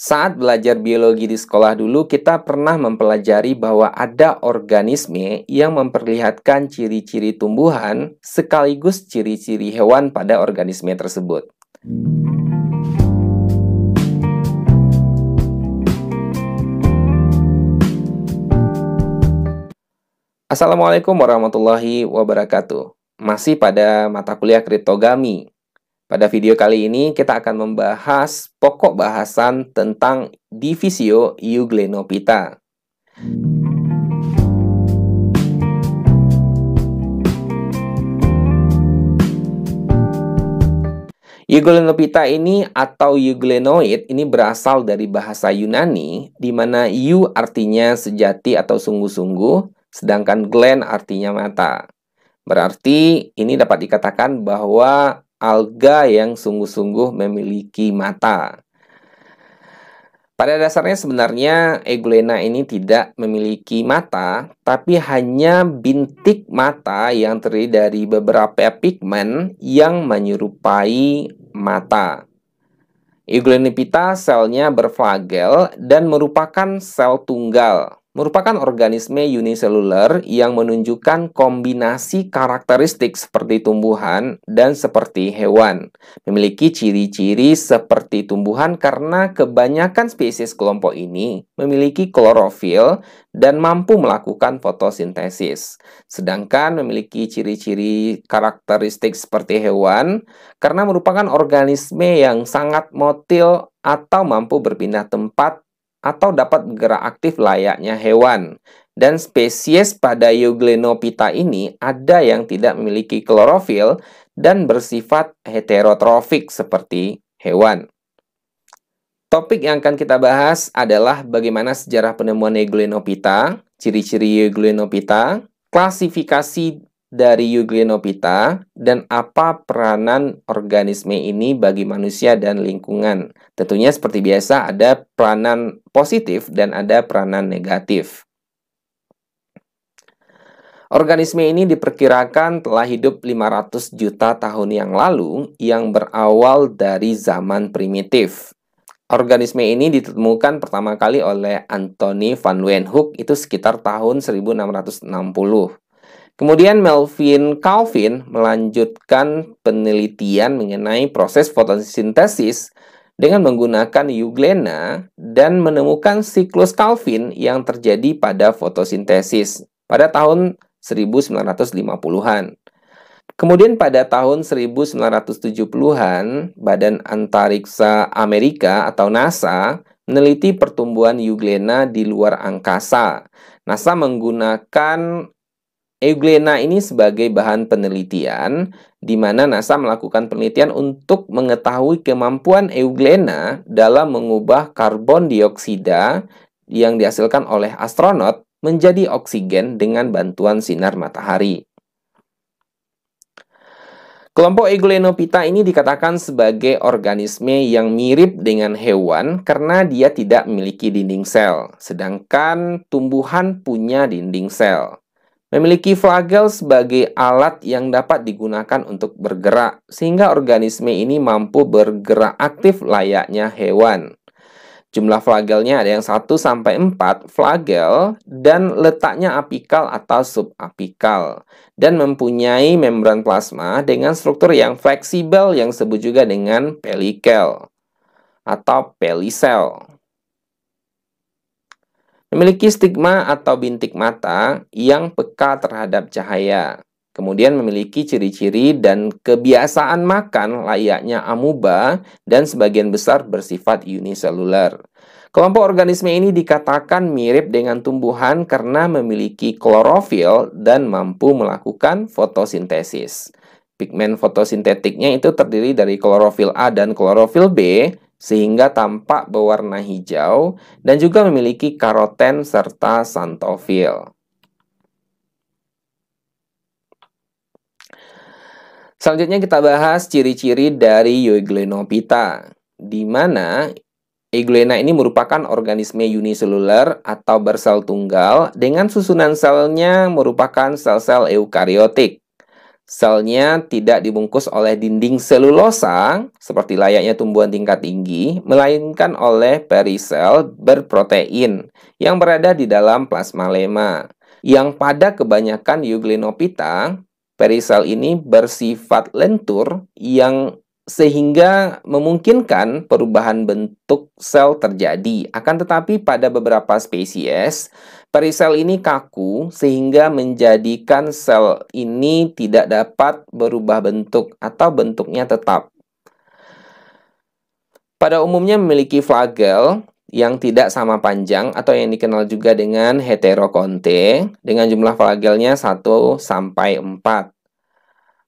Saat belajar biologi di sekolah dulu, kita pernah mempelajari bahwa ada organisme yang memperlihatkan ciri-ciri tumbuhan sekaligus ciri-ciri hewan pada organisme tersebut. Assalamualaikum warahmatullahi wabarakatuh. Masih pada mata kuliah kriptogami. Pada video kali ini kita akan membahas pokok bahasan tentang Divisio euglenopita. Euglenopita ini atau euglenoid ini berasal dari bahasa Yunani di mana eu artinya sejati atau sungguh-sungguh, sedangkan glen artinya mata. Berarti ini dapat dikatakan bahwa alga yang sungguh-sungguh memiliki mata. Pada dasarnya sebenarnya Eglena ini tidak memiliki mata, tapi hanya bintik mata yang terdiri dari beberapa pigmen yang menyerupai mata. Euglenipita selnya berflagel dan merupakan sel tunggal merupakan organisme uniseluler yang menunjukkan kombinasi karakteristik seperti tumbuhan dan seperti hewan. Memiliki ciri-ciri seperti tumbuhan karena kebanyakan spesies kelompok ini memiliki klorofil dan mampu melakukan fotosintesis. Sedangkan memiliki ciri-ciri karakteristik seperti hewan karena merupakan organisme yang sangat motil atau mampu berpindah tempat atau dapat bergerak aktif layaknya hewan. Dan spesies pada Euglenopita ini ada yang tidak memiliki klorofil dan bersifat heterotrofik seperti hewan. Topik yang akan kita bahas adalah bagaimana sejarah penemuan Euglenopita, ciri-ciri Euglenopita, klasifikasi dari Euglenopita dan apa peranan organisme ini bagi manusia dan lingkungan. Tentunya seperti biasa ada peranan positif dan ada peranan negatif. Organisme ini diperkirakan telah hidup 500 juta tahun yang lalu yang berawal dari zaman primitif. Organisme ini ditemukan pertama kali oleh Anthony van Leeuwenhoek itu sekitar tahun 1660. Kemudian Melvin Calvin melanjutkan penelitian mengenai proses fotosintesis dengan menggunakan euglena dan menemukan siklus Calvin yang terjadi pada fotosintesis pada tahun 1950-an. Kemudian pada tahun 1970-an, Badan Antariksa Amerika atau NASA meneliti pertumbuhan euglena di luar angkasa. NASA menggunakan Euglena ini sebagai bahan penelitian di mana NASA melakukan penelitian untuk mengetahui kemampuan Euglena dalam mengubah karbon dioksida yang dihasilkan oleh astronot menjadi oksigen dengan bantuan sinar matahari. Kelompok Euglenopita ini dikatakan sebagai organisme yang mirip dengan hewan karena dia tidak memiliki dinding sel, sedangkan tumbuhan punya dinding sel memiliki flagel sebagai alat yang dapat digunakan untuk bergerak, sehingga organisme ini mampu bergerak aktif layaknya hewan. Jumlah flagelnya ada yang 1 sampai 4 flagel dan letaknya apikal atau subapikal dan mempunyai membran plasma dengan struktur yang fleksibel yang disebut juga dengan pelikel atau pelisel. Memiliki stigma atau bintik mata yang peka terhadap cahaya. Kemudian memiliki ciri-ciri dan kebiasaan makan layaknya amuba dan sebagian besar bersifat uniseluler. Kelompok organisme ini dikatakan mirip dengan tumbuhan karena memiliki klorofil dan mampu melakukan fotosintesis. Pigmen fotosintetiknya itu terdiri dari klorofil A dan klorofil B sehingga tampak berwarna hijau dan juga memiliki karoten serta santofil. Selanjutnya kita bahas ciri-ciri dari Euglenopita, di mana Euglena ini merupakan organisme uniseluler atau bersel tunggal dengan susunan selnya merupakan sel-sel eukariotik. Selnya tidak dibungkus oleh dinding selulosa seperti layaknya tumbuhan tingkat tinggi, melainkan oleh perisel berprotein yang berada di dalam plasma lemak. Yang pada kebanyakan euglenopita, perisel ini bersifat lentur yang sehingga memungkinkan perubahan bentuk sel terjadi. Akan tetapi pada beberapa spesies, perisel ini kaku sehingga menjadikan sel ini tidak dapat berubah bentuk atau bentuknya tetap. Pada umumnya memiliki flagel yang tidak sama panjang atau yang dikenal juga dengan heterokonte dengan jumlah flagelnya 1 sampai 4.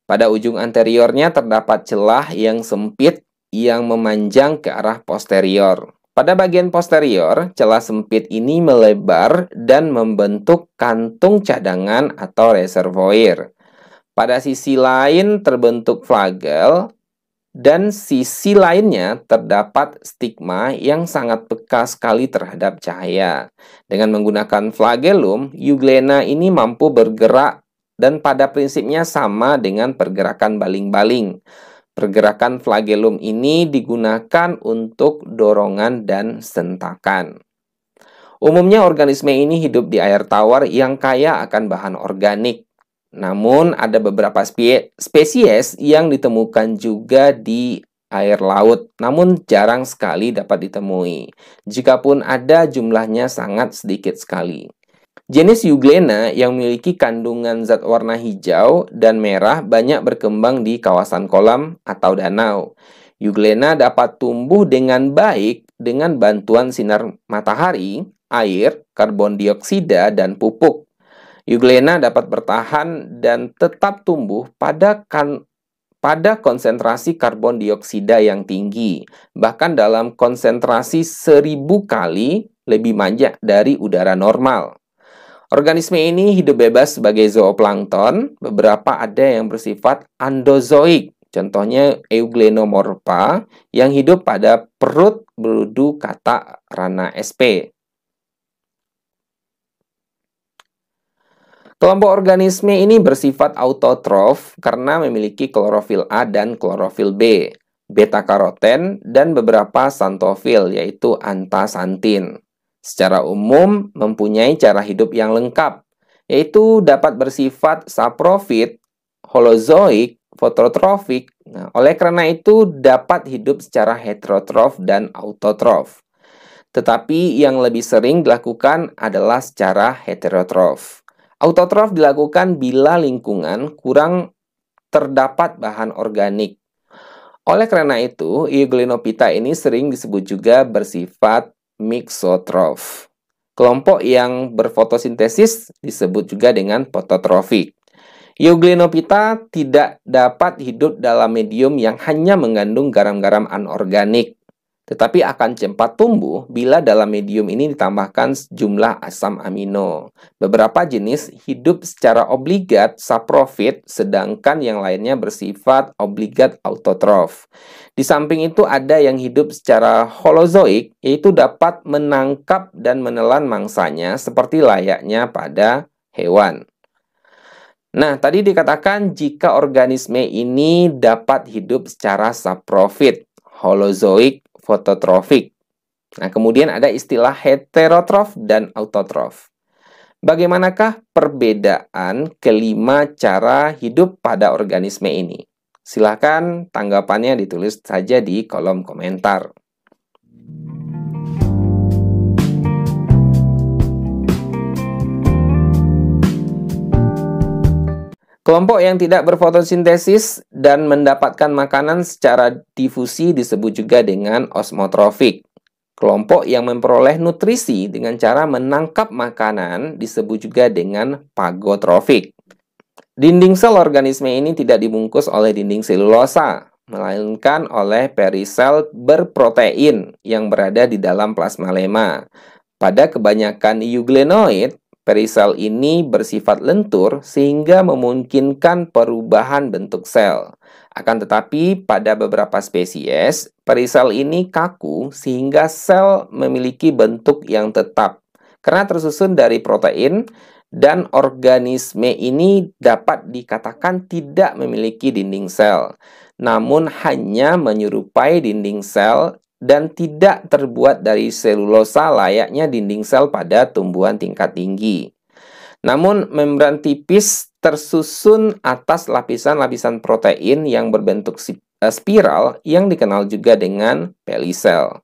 Pada ujung anteriornya terdapat celah yang sempit yang memanjang ke arah posterior. Pada bagian posterior, celah sempit ini melebar dan membentuk kantung cadangan atau reservoir. Pada sisi lain terbentuk flagel dan sisi lainnya terdapat stigma yang sangat peka sekali terhadap cahaya. Dengan menggunakan flagelum, euglena ini mampu bergerak dan pada prinsipnya sama dengan pergerakan baling-baling. Pergerakan flagelum ini digunakan untuk dorongan dan sentakan. Umumnya organisme ini hidup di air tawar yang kaya akan bahan organik. Namun ada beberapa spesies yang ditemukan juga di air laut, namun jarang sekali dapat ditemui. Jikapun ada jumlahnya sangat sedikit sekali. Jenis Euglena yang memiliki kandungan zat warna hijau dan merah banyak berkembang di kawasan kolam atau danau. Euglena dapat tumbuh dengan baik dengan bantuan sinar matahari, air, karbon dioksida, dan pupuk. Euglena dapat bertahan dan tetap tumbuh pada kan pada konsentrasi karbon dioksida yang tinggi, bahkan dalam konsentrasi seribu kali lebih manja dari udara normal. Organisme ini hidup bebas sebagai zooplankton, beberapa ada yang bersifat endozoik, contohnya Euglenomorpha yang hidup pada perut beludu kata rana SP. Kelompok organisme ini bersifat autotrof karena memiliki klorofil A dan klorofil B, beta karoten, dan beberapa santofil yaitu antasantin secara umum mempunyai cara hidup yang lengkap, yaitu dapat bersifat saprofit, holozoik, fototrofik. Nah, oleh karena itu dapat hidup secara heterotrof dan autotrof. Tetapi yang lebih sering dilakukan adalah secara heterotrof. Autotrof dilakukan bila lingkungan kurang terdapat bahan organik. Oleh karena itu, Euglenopita ini sering disebut juga bersifat mixotrof, Kelompok yang berfotosintesis disebut juga dengan fototrofik. Euglenopita tidak dapat hidup dalam medium yang hanya mengandung garam-garam anorganik tetapi akan cepat tumbuh bila dalam medium ini ditambahkan jumlah asam amino. Beberapa jenis hidup secara obligat saprofit, sedangkan yang lainnya bersifat obligat autotrof. Di samping itu ada yang hidup secara holozoik, yaitu dapat menangkap dan menelan mangsanya seperti layaknya pada hewan. Nah, tadi dikatakan jika organisme ini dapat hidup secara saprofit, holozoik fototrofik. Nah, kemudian ada istilah heterotrof dan autotrof. Bagaimanakah perbedaan kelima cara hidup pada organisme ini? Silahkan tanggapannya ditulis saja di kolom komentar. Kelompok yang tidak berfotosintesis dan mendapatkan makanan secara difusi disebut juga dengan osmotrofik. Kelompok yang memperoleh nutrisi dengan cara menangkap makanan disebut juga dengan pagotrofik. Dinding sel organisme ini tidak dibungkus oleh dinding selulosa, melainkan oleh perisel berprotein yang berada di dalam plasma lema. Pada kebanyakan euglenoid, Perisal ini bersifat lentur sehingga memungkinkan perubahan bentuk sel. Akan tetapi, pada beberapa spesies, perisal ini kaku sehingga sel memiliki bentuk yang tetap. Karena tersusun dari protein dan organisme ini dapat dikatakan tidak memiliki dinding sel, namun hanya menyerupai dinding sel dan tidak terbuat dari selulosa layaknya dinding sel pada tumbuhan tingkat tinggi. Namun, membran tipis tersusun atas lapisan-lapisan protein yang berbentuk eh, spiral yang dikenal juga dengan pelisel.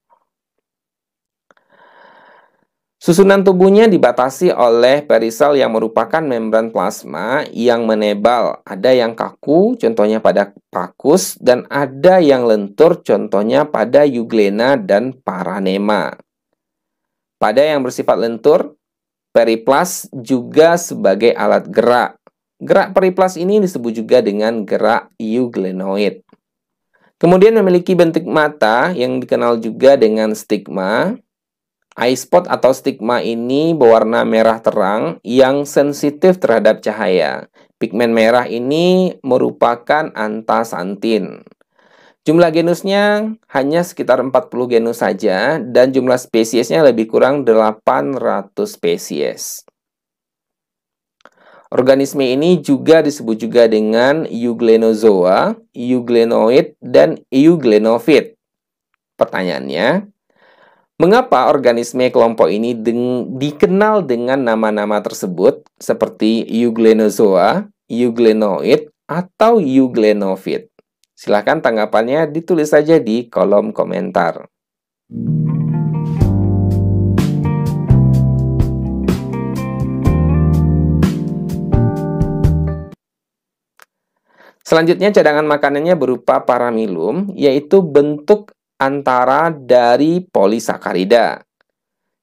Susunan tubuhnya dibatasi oleh perisal yang merupakan membran plasma yang menebal. Ada yang kaku, contohnya pada pakus, dan ada yang lentur, contohnya pada euglena dan paranema. Pada yang bersifat lentur, periplas juga sebagai alat gerak. Gerak periplas ini disebut juga dengan gerak euglenoid. Kemudian memiliki bentuk mata yang dikenal juga dengan stigma, Eye spot atau stigma ini berwarna merah terang yang sensitif terhadap cahaya. Pigmen merah ini merupakan antasantin. Jumlah genusnya hanya sekitar 40 genus saja dan jumlah spesiesnya lebih kurang 800 spesies. Organisme ini juga disebut juga dengan Euglenozoa, Euglenoid, dan Euglenophyte. Pertanyaannya, Mengapa organisme kelompok ini deng dikenal dengan nama-nama tersebut seperti Euglenozoa, Euglenoid, atau Euglenovit? Silahkan tanggapannya ditulis saja di kolom komentar. Selanjutnya cadangan makanannya berupa paramilum, yaitu bentuk antara dari polisakarida.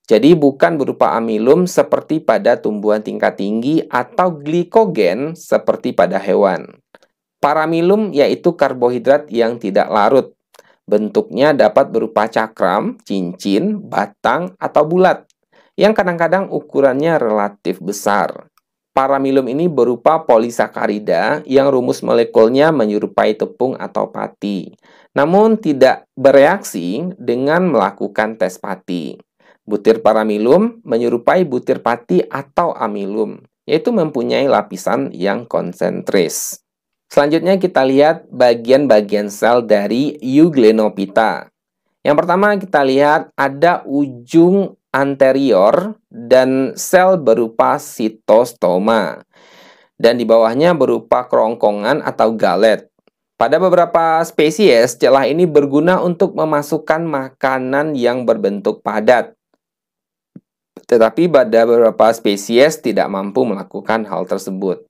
Jadi bukan berupa amilum seperti pada tumbuhan tingkat tinggi atau glikogen seperti pada hewan. Paramilum yaitu karbohidrat yang tidak larut. Bentuknya dapat berupa cakram, cincin, batang, atau bulat yang kadang-kadang ukurannya relatif besar. Paramilum ini berupa polisakarida yang rumus molekulnya menyerupai tepung atau pati namun tidak bereaksi dengan melakukan tes pati. Butir paramilum menyerupai butir pati atau amilum, yaitu mempunyai lapisan yang konsentris. Selanjutnya kita lihat bagian-bagian sel dari euglenopita. Yang pertama kita lihat ada ujung anterior dan sel berupa sitostoma. Dan di bawahnya berupa kerongkongan atau galet. Pada beberapa spesies, celah ini berguna untuk memasukkan makanan yang berbentuk padat. Tetapi pada beberapa spesies tidak mampu melakukan hal tersebut.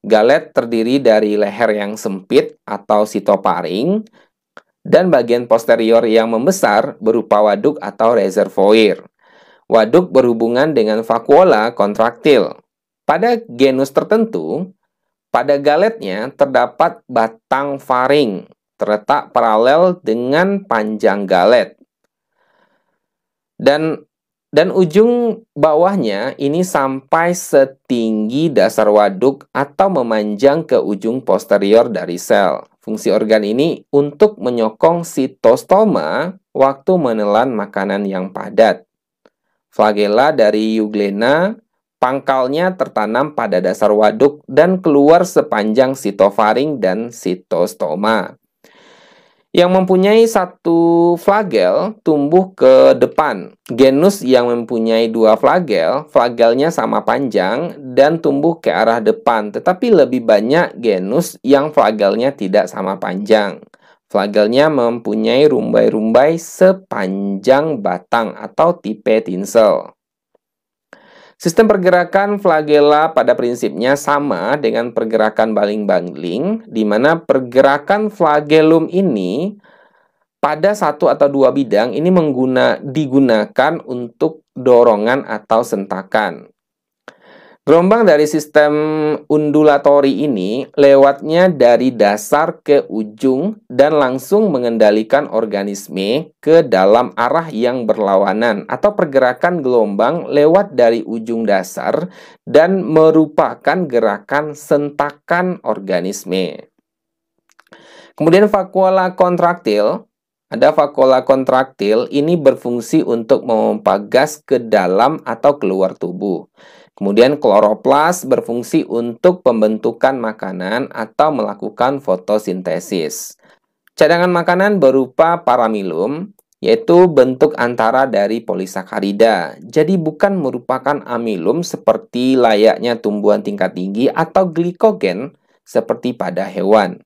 Galet terdiri dari leher yang sempit atau sitoparing dan bagian posterior yang membesar berupa waduk atau reservoir. Waduk berhubungan dengan vakuola kontraktil. Pada genus tertentu, pada galetnya terdapat batang faring terletak paralel dengan panjang galet. Dan dan ujung bawahnya ini sampai setinggi dasar waduk atau memanjang ke ujung posterior dari sel. Fungsi organ ini untuk menyokong sitostoma waktu menelan makanan yang padat. Flagela dari euglena Pangkalnya tertanam pada dasar waduk dan keluar sepanjang sitofaring dan sitostoma. Yang mempunyai satu flagel tumbuh ke depan. Genus yang mempunyai dua flagel, flagelnya sama panjang dan tumbuh ke arah depan. Tetapi lebih banyak genus yang flagelnya tidak sama panjang. Flagelnya mempunyai rumbai-rumbai sepanjang batang atau tipe tinsel. Sistem pergerakan flagela pada prinsipnya sama dengan pergerakan baling-baling, di mana pergerakan flagelum ini pada satu atau dua bidang ini mengguna, digunakan untuk dorongan atau sentakan. Gelombang dari sistem undulatori ini lewatnya dari dasar ke ujung dan langsung mengendalikan organisme ke dalam arah yang berlawanan atau pergerakan gelombang lewat dari ujung dasar dan merupakan gerakan sentakan organisme. Kemudian vakuola kontraktil ada vakuola kontraktil ini berfungsi untuk memompa gas ke dalam atau keluar tubuh. Kemudian kloroplas berfungsi untuk pembentukan makanan atau melakukan fotosintesis. Cadangan makanan berupa paramilum, yaitu bentuk antara dari polisakarida. Jadi bukan merupakan amilum seperti layaknya tumbuhan tingkat tinggi atau glikogen seperti pada hewan.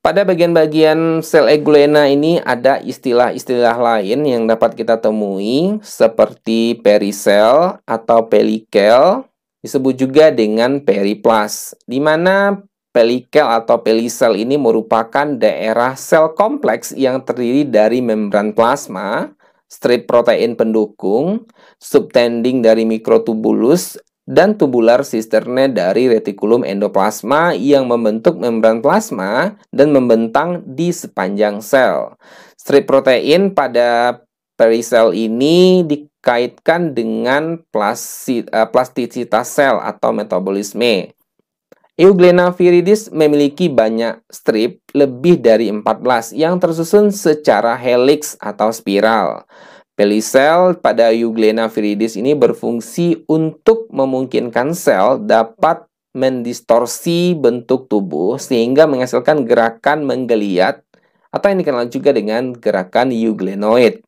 Pada bagian-bagian sel eglena ini ada istilah-istilah lain yang dapat kita temui seperti perisel atau pelikel disebut juga dengan periplas di mana pelikel atau pelisel ini merupakan daerah sel kompleks yang terdiri dari membran plasma, strip protein pendukung, subtending dari mikrotubulus dan tubular sisterne dari retikulum endoplasma yang membentuk membran plasma dan membentang di sepanjang sel. Strip protein pada perisel ini dikaitkan dengan eh, plastisitas sel atau metabolisme. Euglena viridis memiliki banyak strip, lebih dari 14, yang tersusun secara helix atau spiral. Pelisel pada Euglena viridis ini berfungsi untuk memungkinkan sel dapat mendistorsi bentuk tubuh sehingga menghasilkan gerakan menggeliat atau yang dikenal juga dengan gerakan euglenoid.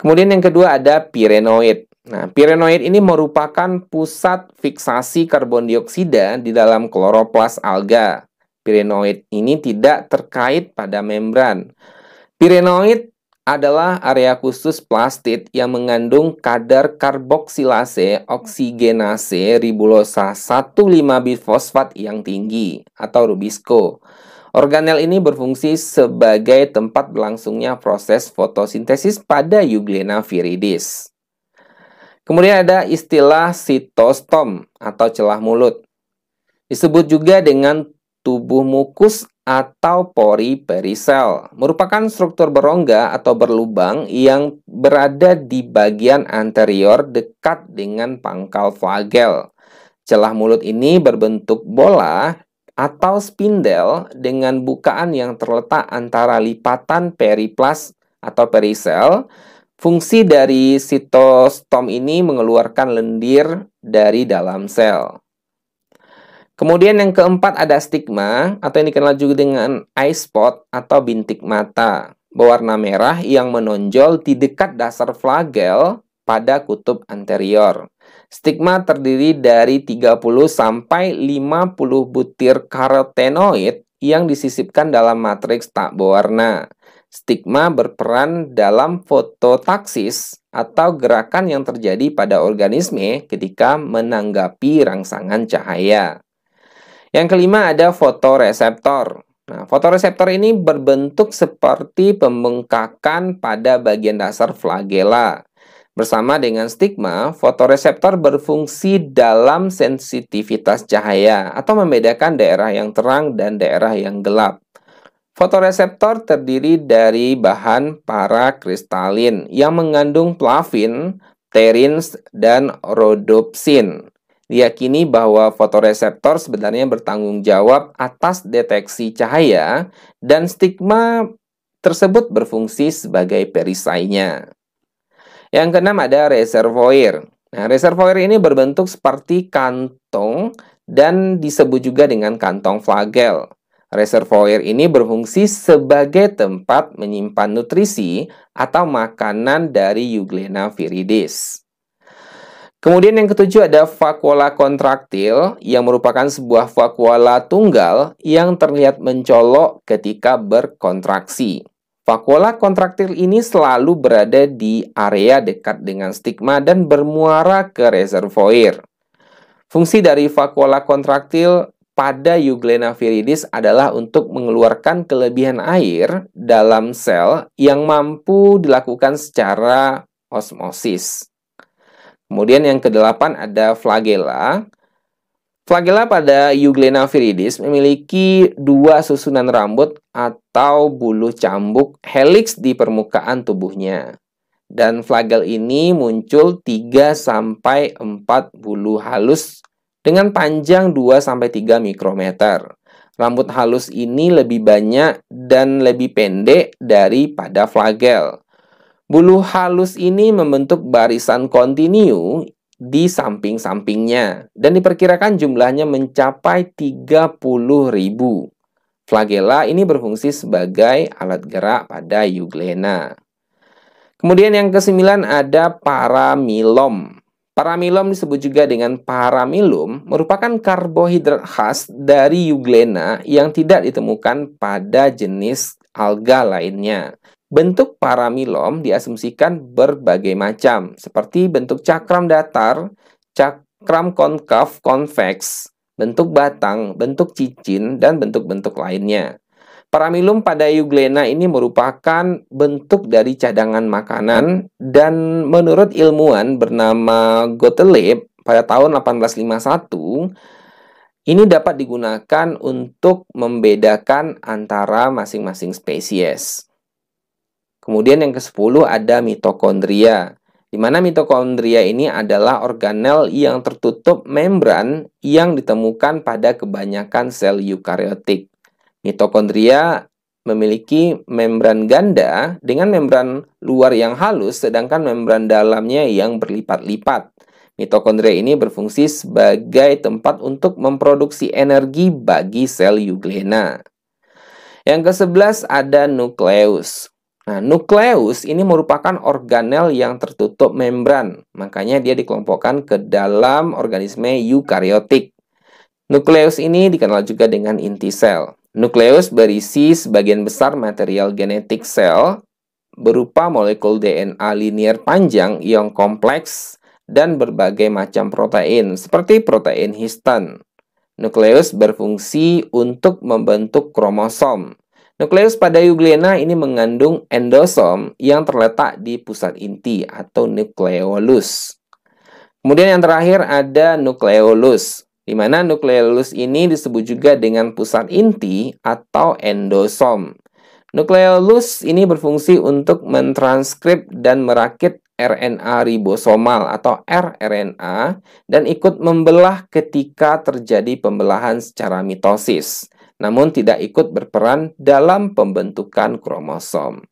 Kemudian yang kedua ada pirenoid. Nah, pirenoid ini merupakan pusat fiksasi karbon dioksida di dalam kloroplas alga. Pirenoid ini tidak terkait pada membran. Pirenoid adalah area khusus plastid yang mengandung kadar karboksilase oksigenase ribulosa 1,5 bifosfat yang tinggi atau rubisco. Organel ini berfungsi sebagai tempat berlangsungnya proses fotosintesis pada Euglena viridis. Kemudian ada istilah sitostom atau celah mulut. Disebut juga dengan tubuh mukus atau pori perisel merupakan struktur berongga atau berlubang yang berada di bagian anterior dekat dengan pangkal flagel. Celah mulut ini berbentuk bola atau spindel dengan bukaan yang terletak antara lipatan periplas atau perisel. Fungsi dari sitostom ini mengeluarkan lendir dari dalam sel. Kemudian yang keempat ada stigma atau yang dikenal juga dengan eye spot atau bintik mata berwarna merah yang menonjol di dekat dasar flagel pada kutub anterior. Stigma terdiri dari 30 sampai 50 butir karotenoid yang disisipkan dalam matriks tak berwarna. Stigma berperan dalam fototaksis atau gerakan yang terjadi pada organisme ketika menanggapi rangsangan cahaya. Yang kelima ada fotoreseptor. Nah, fotoreseptor ini berbentuk seperti pembengkakan pada bagian dasar flagela. Bersama dengan stigma, fotoreseptor berfungsi dalam sensitivitas cahaya atau membedakan daerah yang terang dan daerah yang gelap. Fotoreseptor terdiri dari bahan para kristalin yang mengandung plavin, terins, dan rhodopsin diyakini bahwa fotoreseptor sebenarnya bertanggung jawab atas deteksi cahaya dan stigma tersebut berfungsi sebagai perisainya. Yang keenam ada reservoir. Nah, reservoir ini berbentuk seperti kantong dan disebut juga dengan kantong flagel. Reservoir ini berfungsi sebagai tempat menyimpan nutrisi atau makanan dari Euglena viridis. Kemudian yang ketujuh ada vakuola kontraktil yang merupakan sebuah vakuola tunggal yang terlihat mencolok ketika berkontraksi. Vakuola kontraktil ini selalu berada di area dekat dengan stigma dan bermuara ke reservoir. Fungsi dari vakuola kontraktil pada Euglena viridis adalah untuk mengeluarkan kelebihan air dalam sel yang mampu dilakukan secara osmosis. Kemudian yang kedelapan ada flagella. Flagella pada Euglena viridis memiliki dua susunan rambut atau bulu cambuk helix di permukaan tubuhnya. Dan flagel ini muncul 3 sampai 4 bulu halus dengan panjang 2 sampai 3 mikrometer. Rambut halus ini lebih banyak dan lebih pendek daripada flagel. Bulu halus ini membentuk barisan kontinu di samping-sampingnya dan diperkirakan jumlahnya mencapai 30.000. Flagela ini berfungsi sebagai alat gerak pada euglena. Kemudian yang kesembilan ada paramilom. Paramilom disebut juga dengan paramilum merupakan karbohidrat khas dari euglena yang tidak ditemukan pada jenis alga lainnya. Bentuk paramilom diasumsikan berbagai macam, seperti bentuk cakram datar, cakram konkav, konvex, bentuk batang, bentuk cincin, dan bentuk-bentuk lainnya. Paramilum pada euglena ini merupakan bentuk dari cadangan makanan dan menurut ilmuwan bernama Gottlieb pada tahun 1851 ini dapat digunakan untuk membedakan antara masing-masing spesies. Kemudian yang ke-10 ada mitokondria. Di mana mitokondria ini adalah organel yang tertutup membran yang ditemukan pada kebanyakan sel eukariotik. Mitokondria memiliki membran ganda dengan membran luar yang halus sedangkan membran dalamnya yang berlipat-lipat. Mitokondria ini berfungsi sebagai tempat untuk memproduksi energi bagi sel euglena. Yang ke-11 ada nukleus. Nah, nukleus ini merupakan organel yang tertutup membran, makanya dia dikelompokkan ke dalam organisme eukariotik. Nukleus ini dikenal juga dengan inti sel. Nukleus berisi sebagian besar material genetik sel berupa molekul DNA linier panjang yang kompleks dan berbagai macam protein seperti protein histon. Nukleus berfungsi untuk membentuk kromosom Nukleus pada Euglena ini mengandung endosom yang terletak di pusat inti atau nukleolus. Kemudian yang terakhir ada nukleolus, di mana nukleolus ini disebut juga dengan pusat inti atau endosom. Nukleolus ini berfungsi untuk mentranskrip dan merakit RNA ribosomal atau rRNA dan ikut membelah ketika terjadi pembelahan secara mitosis namun tidak ikut berperan dalam pembentukan kromosom.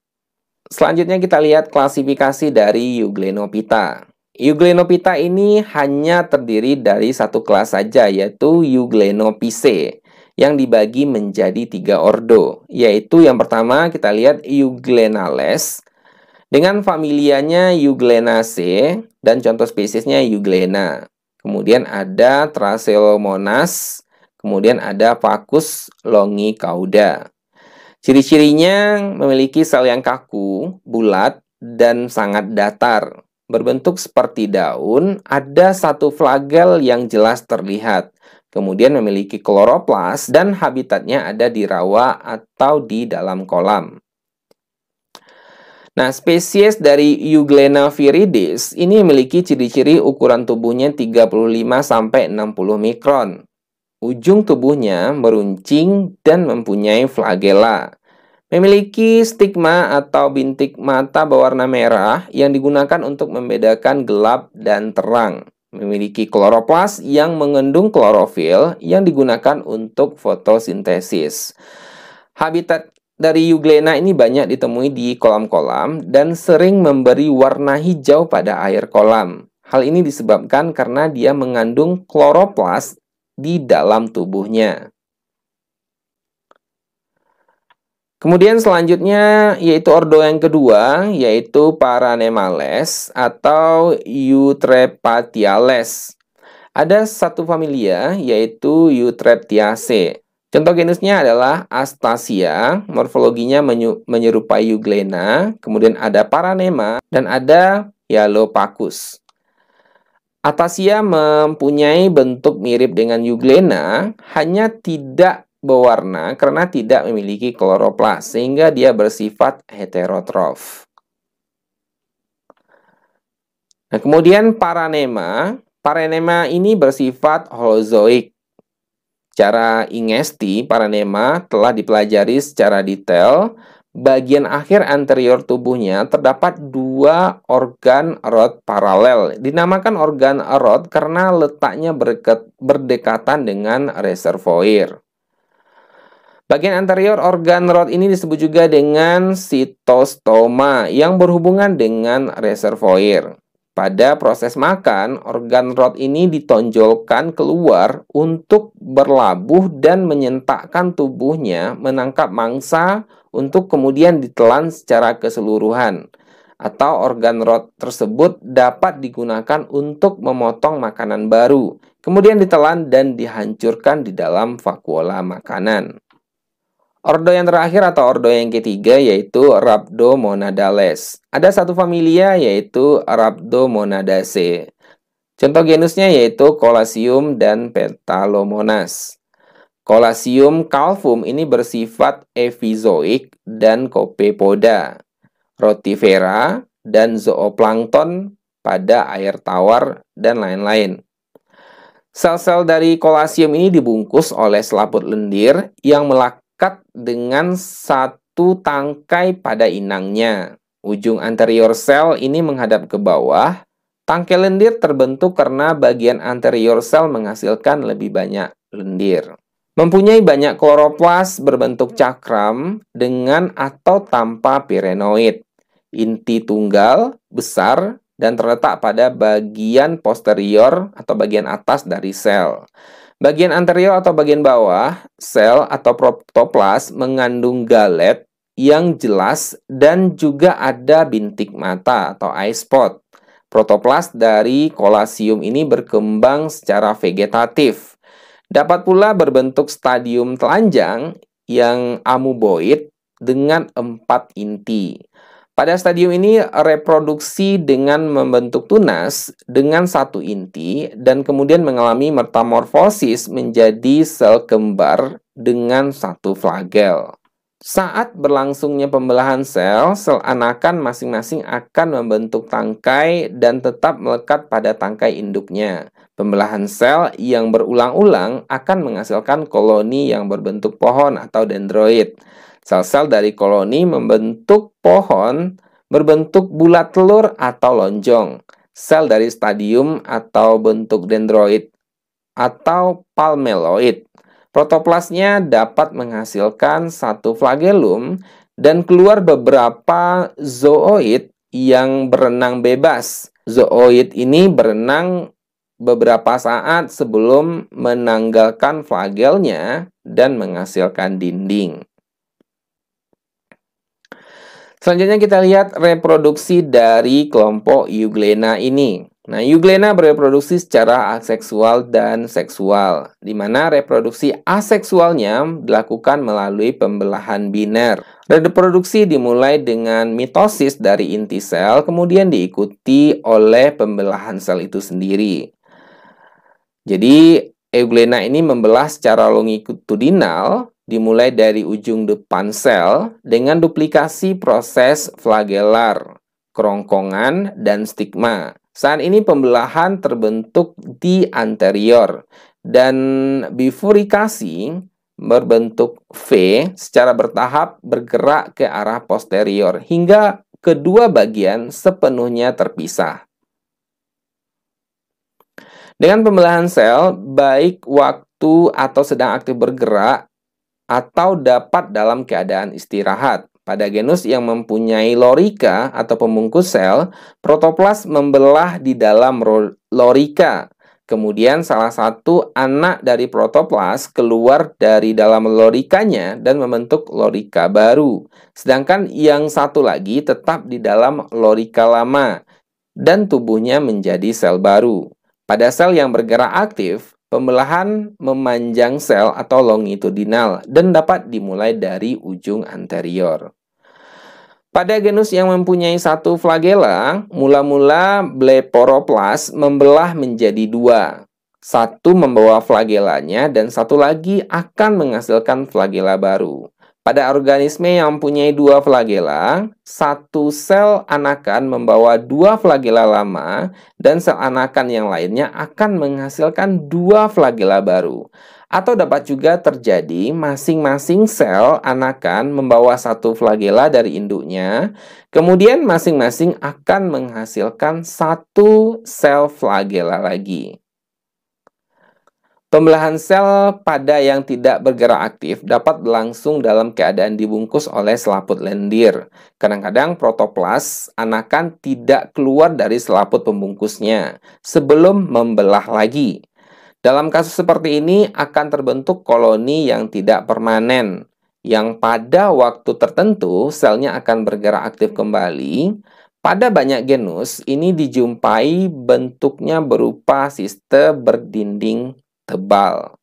Selanjutnya kita lihat klasifikasi dari Euglenopita. Euglenopita ini hanya terdiri dari satu kelas saja yaitu Euglenopice yang dibagi menjadi tiga ordo yaitu yang pertama kita lihat Euglenales dengan familianya Euglenaceae dan contoh spesiesnya Euglena. Kemudian ada Tracelomonas, Kemudian ada vacus longi cauda. Ciri-cirinya memiliki sel yang kaku, bulat, dan sangat datar. Berbentuk seperti daun, ada satu flagel yang jelas terlihat. Kemudian memiliki kloroplas dan habitatnya ada di rawa atau di dalam kolam. Nah, spesies dari Euglena viridis ini memiliki ciri-ciri ukuran tubuhnya 35 sampai 60 mikron. Ujung tubuhnya meruncing dan mempunyai flagela. Memiliki stigma atau bintik mata berwarna merah yang digunakan untuk membedakan gelap dan terang. Memiliki kloroplas yang mengandung klorofil yang digunakan untuk fotosintesis. Habitat dari Euglena ini banyak ditemui di kolam-kolam dan sering memberi warna hijau pada air kolam. Hal ini disebabkan karena dia mengandung kloroplas di dalam tubuhnya. Kemudian selanjutnya yaitu ordo yang kedua yaitu Paranemales atau Eutrepatiales. Ada satu familia yaitu Eutreptiaceae. Contoh genusnya adalah Astasia, morfologinya menyerupai Euglena, kemudian ada Paranema dan ada Yalopacus. Atasia mempunyai bentuk mirip dengan euglena, hanya tidak berwarna karena tidak memiliki kloroplas, sehingga dia bersifat heterotrof. Nah, kemudian paranema. Paranema ini bersifat holozoik. Cara ingesti paranema telah dipelajari secara detail bagian akhir anterior tubuhnya terdapat dua organ rod paralel. Dinamakan organ rod karena letaknya berket, berdekatan dengan reservoir. Bagian anterior organ rod ini disebut juga dengan sitostoma yang berhubungan dengan reservoir. Pada proses makan, organ rot ini ditonjolkan keluar untuk berlabuh dan menyentakkan tubuhnya menangkap mangsa untuk kemudian ditelan secara keseluruhan. Atau organ rot tersebut dapat digunakan untuk memotong makanan baru, kemudian ditelan dan dihancurkan di dalam vakuola makanan. Ordo yang terakhir atau ordo yang ketiga yaitu Rhabdomonadales. Ada satu familia yaitu Rhabdomonadaceae. Contoh genusnya yaitu Colasium dan Petalomonas. Colasium calvum ini bersifat efizoik dan copepoda, rotifera, dan zooplankton pada air tawar dan lain-lain. Sel-sel dari kolasium ini dibungkus oleh selaput lendir yang melak diikat dengan satu tangkai pada inangnya. Ujung anterior sel ini menghadap ke bawah. Tangkai lendir terbentuk karena bagian anterior sel menghasilkan lebih banyak lendir. Mempunyai banyak kloroplas berbentuk cakram dengan atau tanpa pirenoid. Inti tunggal, besar, dan terletak pada bagian posterior atau bagian atas dari sel. Bagian anterior atau bagian bawah, sel atau protoplas mengandung galet yang jelas dan juga ada bintik mata atau eye spot. Protoplas dari kolasium ini berkembang secara vegetatif. Dapat pula berbentuk stadium telanjang yang amuboid dengan empat inti. Pada stadium ini reproduksi dengan membentuk tunas dengan satu inti dan kemudian mengalami metamorfosis menjadi sel kembar dengan satu flagel. Saat berlangsungnya pembelahan sel, sel anakan masing-masing akan membentuk tangkai dan tetap melekat pada tangkai induknya. Pembelahan sel yang berulang-ulang akan menghasilkan koloni yang berbentuk pohon atau dendroid. Sel-sel dari koloni membentuk pohon berbentuk bulat telur atau lonjong. Sel dari stadium atau bentuk dendroid atau palmeloid Protoplasnya dapat menghasilkan satu flagelum dan keluar beberapa zooid yang berenang bebas. Zooid ini berenang beberapa saat sebelum menanggalkan flagelnya dan menghasilkan dinding. Selanjutnya kita lihat reproduksi dari kelompok Euglena ini. Nah, euglena bereproduksi secara aseksual dan seksual, di mana reproduksi aseksualnya dilakukan melalui pembelahan biner. Reproduksi dimulai dengan mitosis dari inti sel, kemudian diikuti oleh pembelahan sel itu sendiri. Jadi, euglena ini membelah secara longitudinal, dimulai dari ujung depan sel dengan duplikasi proses flagellar, kerongkongan, dan stigma. Saat ini pembelahan terbentuk di anterior dan bifurikasi berbentuk V secara bertahap bergerak ke arah posterior hingga kedua bagian sepenuhnya terpisah. Dengan pembelahan sel, baik waktu atau sedang aktif bergerak atau dapat dalam keadaan istirahat. Pada genus yang mempunyai lorika atau pembungkus sel, protoplas membelah di dalam lorika. Kemudian salah satu anak dari protoplas keluar dari dalam lorikanya dan membentuk lorika baru. Sedangkan yang satu lagi tetap di dalam lorika lama dan tubuhnya menjadi sel baru. Pada sel yang bergerak aktif, pembelahan memanjang sel atau longitudinal dan dapat dimulai dari ujung anterior. Pada genus yang mempunyai satu flagela, mula-mula Bleporoplast membelah menjadi dua. Satu membawa flagelanya dan satu lagi akan menghasilkan flagela baru. Pada organisme yang mempunyai dua flagela, satu sel anakan membawa dua flagela lama dan sel anakan yang lainnya akan menghasilkan dua flagela baru. Atau dapat juga terjadi masing-masing sel anakan membawa satu flagela dari induknya, kemudian masing-masing akan menghasilkan satu sel flagela lagi. Pembelahan sel pada yang tidak bergerak aktif dapat berlangsung dalam keadaan dibungkus oleh selaput lendir. Kadang-kadang protoplas anakan tidak keluar dari selaput pembungkusnya sebelum membelah lagi. Dalam kasus seperti ini akan terbentuk koloni yang tidak permanen, yang pada waktu tertentu selnya akan bergerak aktif hmm. kembali. Pada banyak genus, ini dijumpai bentuknya berupa siste berdinding tebal.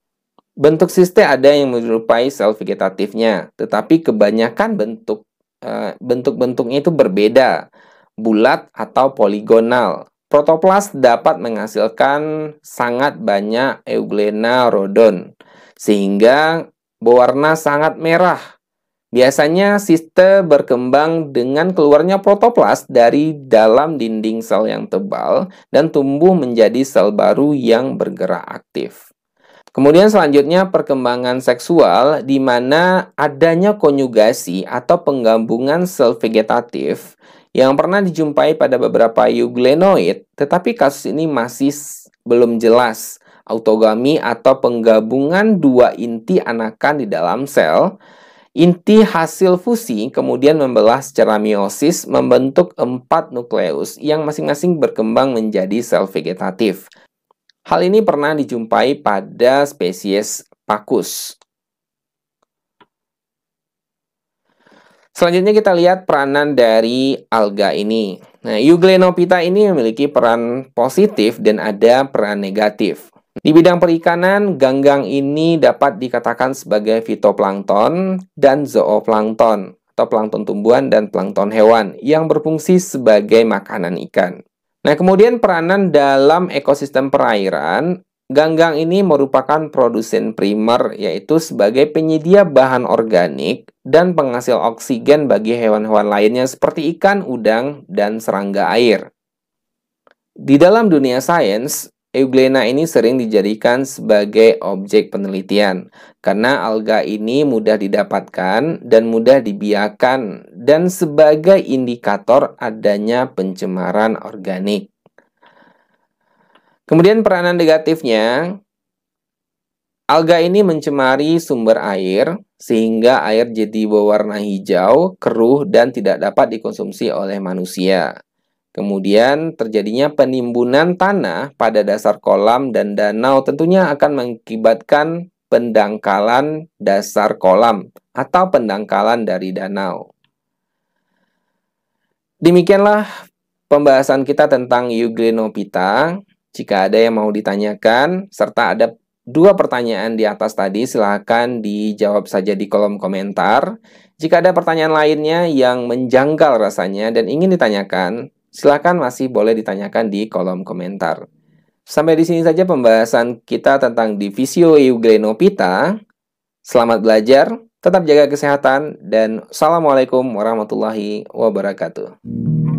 Bentuk siste ada yang menyerupai sel vegetatifnya, tetapi kebanyakan bentuk eh, bentuk-bentuknya itu berbeda, bulat atau poligonal. Protoplas dapat menghasilkan sangat banyak euglena rodon, sehingga berwarna sangat merah. Biasanya siste berkembang dengan keluarnya protoplas dari dalam dinding sel yang tebal dan tumbuh menjadi sel baru yang bergerak aktif. Kemudian selanjutnya perkembangan seksual di mana adanya konjugasi atau penggabungan sel vegetatif yang pernah dijumpai pada beberapa euglenoid, tetapi kasus ini masih belum jelas. Autogami atau penggabungan dua inti anakan di dalam sel, inti hasil fusi kemudian membelah secara meiosis membentuk empat nukleus yang masing-masing berkembang menjadi sel vegetatif. Hal ini pernah dijumpai pada spesies pakus. Selanjutnya kita lihat peranan dari alga ini. Nah, Euglenopita ini memiliki peran positif dan ada peran negatif. Di bidang perikanan, ganggang ini dapat dikatakan sebagai fitoplankton dan zooplankton atau plankton tumbuhan dan plankton hewan yang berfungsi sebagai makanan ikan. Nah, kemudian peranan dalam ekosistem perairan Ganggang ini merupakan produsen primer, yaitu sebagai penyedia bahan organik dan penghasil oksigen bagi hewan-hewan lainnya seperti ikan, udang, dan serangga air. Di dalam dunia sains, Euglena ini sering dijadikan sebagai objek penelitian karena alga ini mudah didapatkan dan mudah dibiakan dan sebagai indikator adanya pencemaran organik. Kemudian peranan negatifnya, alga ini mencemari sumber air sehingga air jadi berwarna hijau, keruh, dan tidak dapat dikonsumsi oleh manusia. Kemudian terjadinya penimbunan tanah pada dasar kolam dan danau tentunya akan mengakibatkan pendangkalan dasar kolam atau pendangkalan dari danau. Demikianlah pembahasan kita tentang Euglenopita. Jika ada yang mau ditanyakan, serta ada dua pertanyaan di atas tadi, silahkan dijawab saja di kolom komentar. Jika ada pertanyaan lainnya yang menjanggal rasanya dan ingin ditanyakan, silahkan masih boleh ditanyakan di kolom komentar. Sampai di sini saja pembahasan kita tentang Divisio Euglenopita. Selamat belajar, tetap jaga kesehatan, dan Assalamualaikum warahmatullahi wabarakatuh.